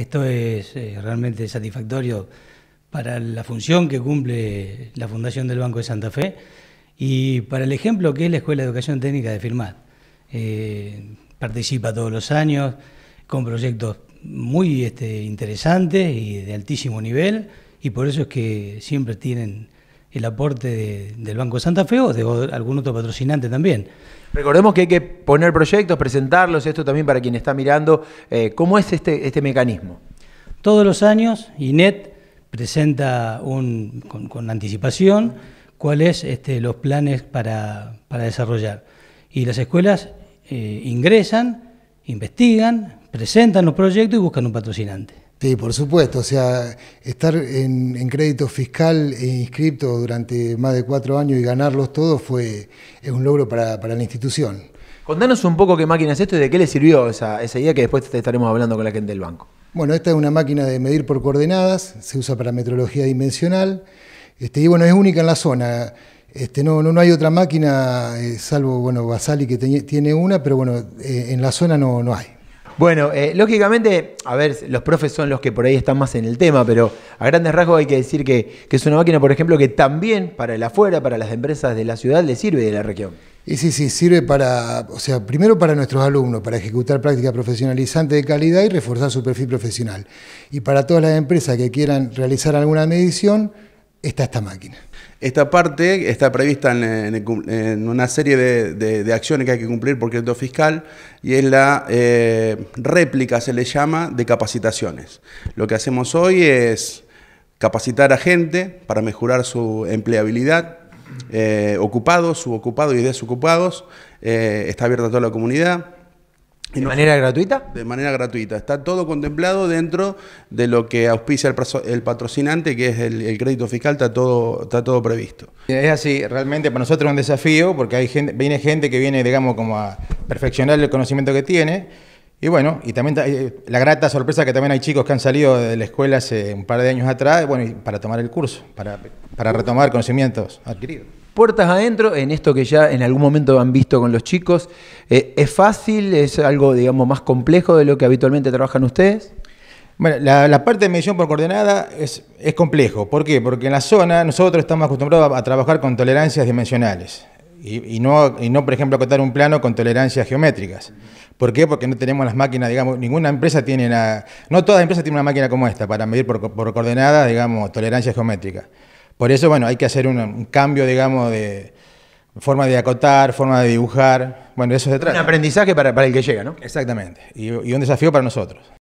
esto es eh, realmente satisfactorio para la función que cumple la Fundación del Banco de Santa Fe y para el ejemplo que es la Escuela de Educación Técnica de Firmar. Eh, participa todos los años con proyectos muy este, interesantes y de altísimo nivel y por eso es que siempre tienen el aporte del Banco de Santa Fe o de algún otro patrocinante también. Recordemos que hay que poner proyectos, presentarlos, esto también para quien está mirando, eh, ¿cómo es este, este mecanismo? Todos los años INET presenta un, con, anticipación cuáles este, los planes para, desarrollar. Y las escuelas eh, ingresan, investigan, presentan los proyectos y buscan un patrocinante. Sí, por supuesto. O sea, estar en, crédito fiscal e inscripto durante más de cuatro años y ganarlos todos fue es un logro para, la institución. Contanos un poco qué máquina es esto y de qué le sirvió esa, esa idea que después estaremos hablando con la gente del banco. Bueno, esta es una máquina de medir por coordenadas, se usa para metrología dimensional este, y bueno, es única en la zona. Este, no, no, hay otra máquina, eh, salvo bueno, Basali que tiene una, pero bueno, eh, en la zona no, no hay. Bueno, eh, lógicamente, a ver, los profes son los que por ahí están más en el tema, pero a grandes rasgos hay que decir que, es una máquina, por ejemplo, que también para el afuera, para las empresas de la ciudad, le sirve de la región. Y sí, sí, sirve para, o sea, primero para nuestros alumnos, para ejecutar prácticas profesionalizantes de calidad y reforzar su perfil profesional. Y para todas las empresas que quieran realizar alguna medición, está esta máquina. Esta parte está prevista en, una serie de, acciones que hay que cumplir por crédito fiscal y es la eh, réplica, se le llama, de capacitaciones. Lo que hacemos hoy es capacitar a gente para mejorar su empleabilidad, eh, ocupados, subocupados y desocupados. Eh, está abierta a toda la comunidad. ¿De manera gratuita? De manera gratuita. Está todo contemplado dentro de lo que auspicia el, patrocinante, que es el, crédito fiscal, está todo, está todo previsto. Es así, realmente para nosotros es un desafío, porque hay gente, viene gente que viene, digamos, como a perfeccionar el conocimiento que tiene. Y bueno, y también eh, la grata sorpresa que también hay chicos que han salido de la escuela hace un par de años atrás, bueno, para tomar el curso, para, para retomar conocimientos adquiridos puertas adentro, en esto que ya en algún momento han visto con los chicos. Eh, ¿Es fácil? ¿Es algo, digamos, más complejo de lo que habitualmente trabajan ustedes? Bueno, la, parte de medición por coordenada es, complejo. ¿Por qué? Porque en la zona nosotros estamos acostumbrados a, trabajar con tolerancias dimensionales y, no, por ejemplo, acotar un plano con tolerancias geométricas. ¿Por qué? Porque no tenemos las máquinas, digamos, ninguna empresa tiene una, no todas las empresas tienen una máquina como esta para medir por, por coordenada, digamos, tolerancias geométricas. Por eso, bueno, hay que hacer un, cambio, digamos, de forma de acotar, forma de dibujar. Bueno, eso se trata. Un aprendizaje para, el que llega, ¿no? Exactamente. y un desafío para nosotros.